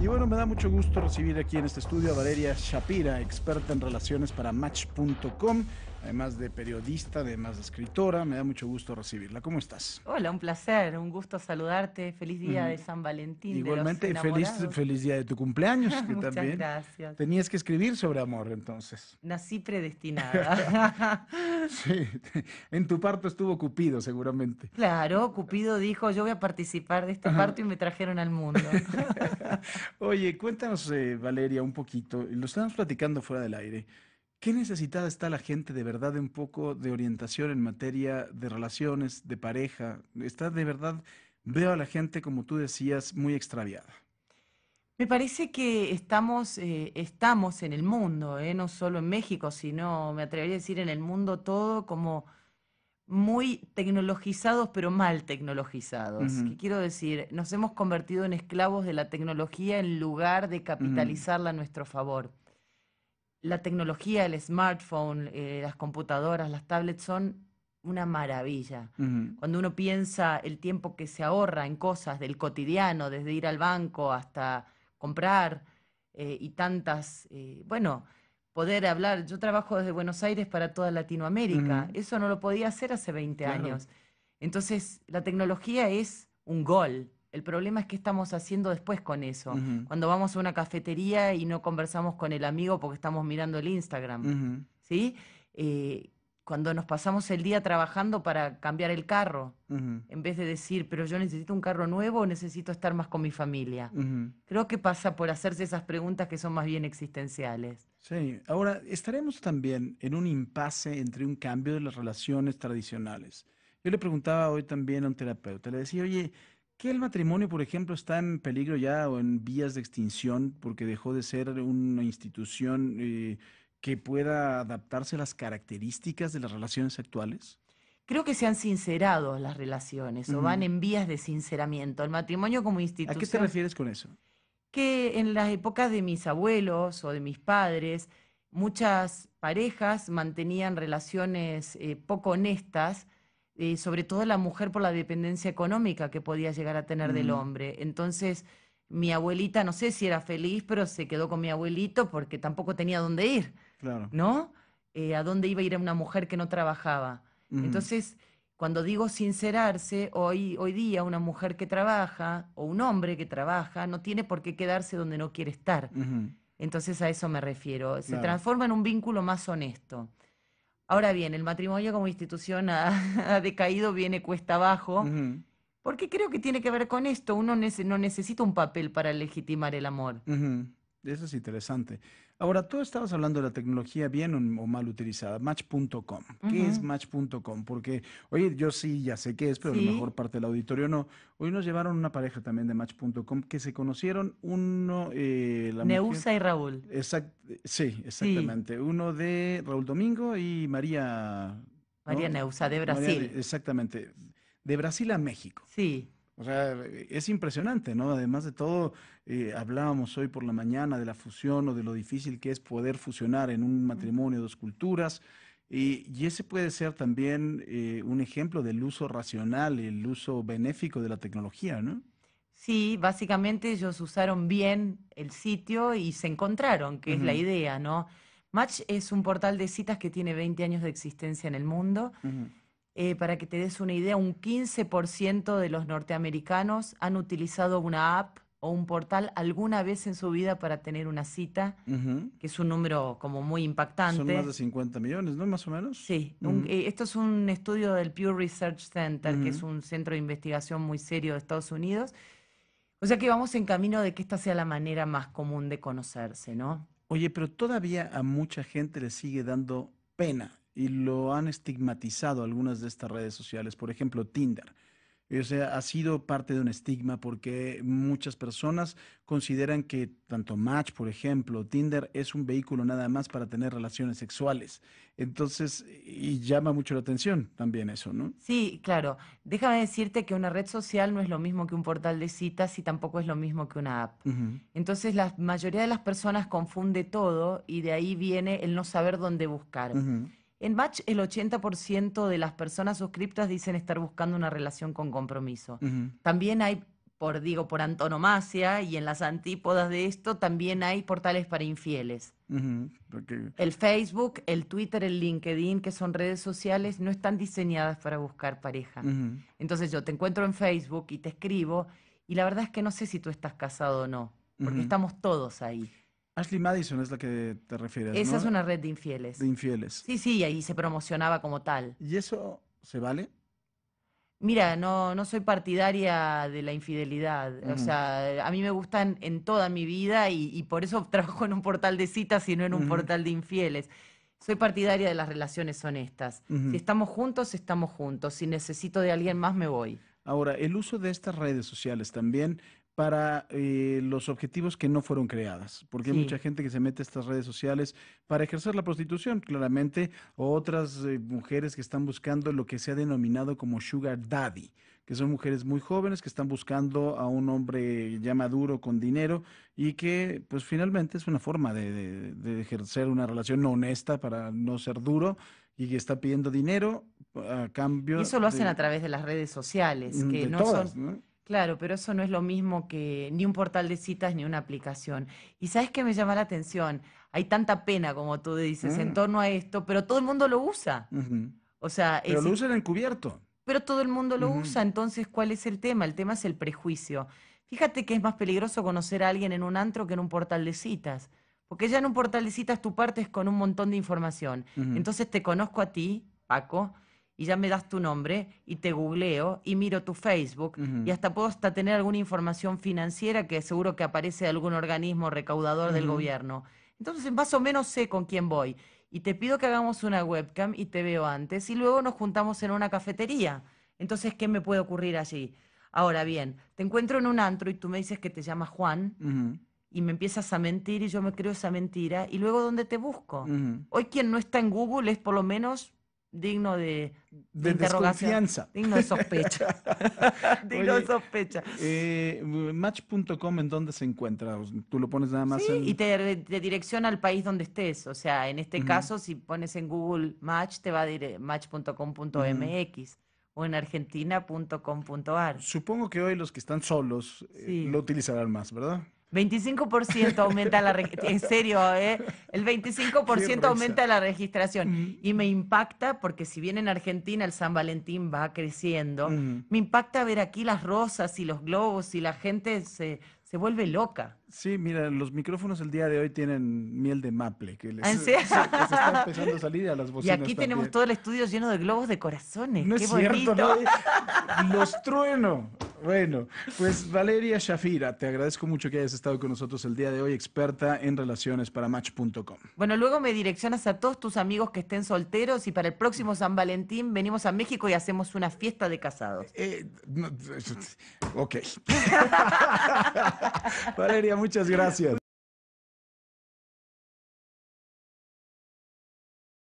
Y bueno, me da mucho gusto recibir aquí en este estudio a Valeria Shapira, experta en relaciones para Match.com además de periodista, además de escritora. Me da mucho gusto recibirla. ¿Cómo estás? Hola, un placer, un gusto saludarte. Feliz día de San Valentín. Igualmente, de feliz, feliz día de tu cumpleaños. Muchas gracias. Tenías que escribir sobre amor entonces. Nací predestinada. sí, en tu parto estuvo Cupido seguramente. Claro, Cupido dijo, yo voy a participar de este parto y me trajeron al mundo. Oye, cuéntanos, eh, Valeria, un poquito. Lo estamos platicando fuera del aire. ¿Qué necesitada está la gente de verdad de un poco de orientación en materia de relaciones, de pareja? Está de verdad, veo a la gente, como tú decías, muy extraviada. Me parece que estamos, eh, estamos en el mundo, eh, no solo en México, sino, me atrevería a decir, en el mundo todo como muy tecnologizados, pero mal tecnologizados. ¿Qué quiero decir? Nos hemos convertido en esclavos de la tecnología en lugar de capitalizarla a nuestro favor la tecnología, el smartphone, eh, las computadoras, las tablets son una maravilla. Cuando uno piensa el tiempo que se ahorra en cosas del cotidiano, desde ir al banco hasta comprar eh, y tantas, eh, bueno, poder hablar. Yo trabajo desde Buenos Aires para toda Latinoamérica. Eso no lo podía hacer hace 20 años. Entonces, la tecnología es un gol. El problema es qué estamos haciendo después con eso. Cuando vamos a una cafetería y no conversamos con el amigo porque estamos mirando el Instagram. ¿Sí? Eh, cuando nos pasamos el día trabajando para cambiar el carro, en vez de decir, pero yo necesito un carro nuevo o necesito estar más con mi familia. Creo que pasa por hacerse esas preguntas que son más bien existenciales. Sí, ahora estaremos también en un impasse entre un cambio de las relaciones tradicionales. Yo le preguntaba hoy también a un terapeuta, le decía, oye, que el matrimonio, por ejemplo, está en peligro ya o en vías de extinción porque dejó de ser una institución eh, que pueda adaptarse a las características de las relaciones actuales? Creo que se han sincerado las relaciones o van en vías de sinceramiento. El matrimonio como institución. ¿A qué te refieres con eso? Que en las épocas de mis abuelos o de mis padres, muchas parejas mantenían relaciones eh, poco honestas eh, sobre todo la mujer por la dependencia económica que podía llegar a tener del mm. hombre. Entonces, mi abuelita, no sé si era feliz, pero se quedó con mi abuelito porque tampoco tenía dónde ir, ¿no? Eh, ¿A dónde iba a ir una mujer que no trabajaba? Mm. Entonces, cuando digo sincerarse, hoy, hoy día una mujer que trabaja o un hombre que trabaja no tiene por qué quedarse donde no quiere estar. Entonces a eso me refiero. Se transforma en un vínculo más honesto. Ahora bien, el matrimonio como institución ha, decaído, viene cuesta abajo, porque creo que tiene que ver con esto. Uno no necesita un papel para legitimar el amor. Eso es interesante. Ahora, tú estabas hablando de la tecnología bien o mal utilizada, match.com. ¿Qué es match.com? Porque, oye, yo sí ya sé qué es, pero la mejor parte del auditorio no. Hoy nos llevaron una pareja también de match.com que se conocieron uno... Eh, la Neusa y Raúl. sí, exactamente. Uno de Raúl Domingo y María... María Neusa, de Brasil. exactamente. De Brasil a México. Sí. O sea, e, es impresionante, ¿no? Además de todo, eh, hablábamos hoy por la mañana de la fusión o de lo difícil que es poder fusionar en un matrimonio dos culturas. Y, ese puede ser también eh, un ejemplo del uso racional, el uso benéfico de la tecnología, ¿no? Sí, básicamente ellos usaron bien el sitio y se encontraron, que es la idea, ¿no? Match es un portal de citas que tiene 20 años de existencia en el mundo. Eh, para que te des una idea, un 15% de los norteamericanos han utilizado una app o un portal alguna vez en su vida para tener una cita, que es un número como muy impactante. Son más de 50 millones, ¿no? Más o menos. Sí, eh, esto es un estudio del Pew Research Center, que es un centro de investigación muy serio de Estados Unidos. O sea que vamos en camino de que esta sea la manera más común de conocerse, ¿no? Oye, pero todavía a mucha gente le sigue dando pena y lo han estigmatizado algunas de estas redes sociales, por ejemplo Tinder. O sea, ha sido parte de un estigma porque muchas personas consideran que tanto Match, por ejemplo, Tinder es un vehículo nada más para tener relaciones sexuales. Entonces, y llama mucho la atención también eso, ¿no? Sí, claro. Déjame decirte que una red social no es lo mismo que un portal de citas y tampoco es lo mismo que una app. Entonces, la mayoría de las personas confunde todo y de ahí viene el no saber dónde buscar. En Match el 80% de las personas suscriptas dicen estar buscando una relación con compromiso. También hay, por digo, por antonomasia y en las antípodas de esto, también hay portales para infieles. El Facebook, el Twitter, el LinkedIn, que son redes sociales, no están diseñadas para buscar pareja. Entonces yo te encuentro en Facebook y te escribo y la verdad es que no sé si tú estás casado o no, porque estamos todos ahí. Ashley Madison es la que te refieres. Esa es una red de infieles. De infieles. Sí, sí, ahí se promocionaba como tal. ¿Y eso se vale? Mira, no, no soy partidaria de la infidelidad. O sea, a mí me gustan en toda mi vida y, por eso trabajo en un portal de citas y no en un portal de infieles. Soy partidaria de las relaciones honestas. Si estamos juntos, estamos juntos. Si necesito de alguien más, me voy. Ahora, el uso de estas redes sociales también para eh, los objetivos que no fueron creadas, porque hay mucha gente que se mete a estas redes sociales para ejercer la prostitución, claramente, otras eh, mujeres que están buscando lo que se ha denominado como sugar daddy, que son mujeres muy jóvenes que están buscando a un hombre ya maduro con dinero y que pues finalmente es una forma de, ejercer una relación honesta para no ser duro y que está pidiendo dinero a cambio. Y eso lo hacen a través de las redes sociales, mm, que no son... Claro, pero eso no es lo mismo que ni un portal de citas ni una aplicación. Y sabes qué me llama la atención, hay tanta pena, como tú dices, en mm. torno a esto, pero todo el mundo lo usa. O sea, pero es... lo usan encubierto. Pero todo el mundo lo usa, entonces, ¿cuál es el tema? El tema es el prejuicio. Fíjate que es más peligroso conocer a alguien en un antro que en un portal de citas, porque ya en un portal de citas tú partes con un montón de información. Entonces te conozco a ti, Paco, y ya me das tu nombre y te googleo y miro tu Facebook y hasta puedo hasta tener alguna información financiera que seguro que aparece de algún organismo recaudador del gobierno. Entonces más o menos sé con quién voy y te pido que hagamos una webcam y te veo antes y luego nos juntamos en una cafetería. Entonces, ¿qué me puede ocurrir allí? Ahora bien, te encuentro en un antro y tú me dices que te llamas Juan. y me empiezas a mentir y yo me creo esa mentira y luego dónde te busco. Hoy quien no está en Google es por lo menos digno de, desconfianza, Digno de sospecha. digno de sospecha. Eh, match.com, ¿en dónde se encuentra? Tú lo pones nada más sí, y te, direcciona al país donde estés. O sea, en este caso, si pones en Google Match, te va a dire match.com.mx. O en argentina.com.ar. Supongo que hoy los que están solos eh, lo utilizarán más, ¿verdad? 25% aumenta la en serio, ¿eh? el 25% aumenta la registración. Mm. Y me impacta porque si bien en Argentina el San Valentín va creciendo, mm. me impacta ver aquí las rosas y los globos y la gente se, vuelve loca. Sí, mira, los micrófonos el día de hoy tienen miel de maple, que les, ah, ¿En serio? Se, empezando a salir a las bocinas. Y aquí tenemos todo el estudio lleno de globos de corazones. Qué bonito. Los trueno. Bueno, pues Valeria Shafira, te agradezco mucho que hayas estado con nosotros el día de hoy, experta en relaciones para match.com. Bueno, luego me direccionas a todos tus amigos que estén solteros y para el próximo San Valentín venimos a México y hacemos una fiesta de casados. Eh, ok. Valeria, muchas gracias.